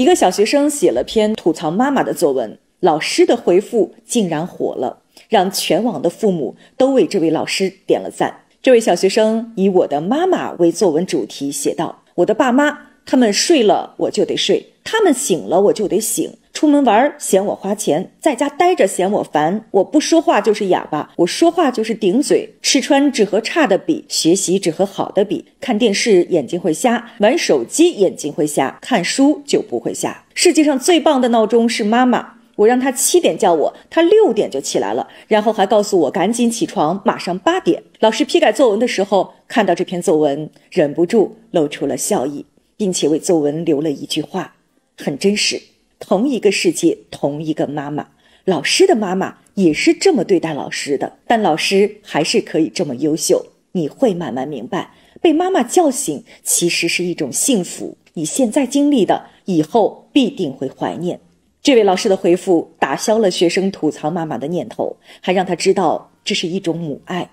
一个小学生写了篇吐槽妈妈的作文，老师的回复竟然火了，让全网的父母都为这位老师点了赞。这位小学生以我的妈妈为作文主题，写道：我的爸妈，他们睡了我就得睡，他们醒了我就得醒。出门玩嫌我花钱，在家待着嫌我烦。我不说话就是哑巴，我说话就是顶嘴。吃穿只和差的比，学习只和好的比，看电视眼睛会瞎，玩手机眼睛会瞎，看书就不会瞎。世界上最棒的闹钟是妈妈，我让她七点叫我，她六点就起来了，然后还告诉我赶紧起床，马上八点。老师批改作文的时候，看到这篇作文，忍不住露出了笑意，并且为作文留了一句话，很真实。同一个世界，同一个妈妈。老师的妈妈也是这么对待老师的，但老师还是可以这么优秀。你会慢慢明白，被妈妈叫醒其实是一种幸福。你现在经历的，以后必定会怀念。这位老师的回复打消了学生吐槽妈妈的念头，还让他知道这是一种母爱。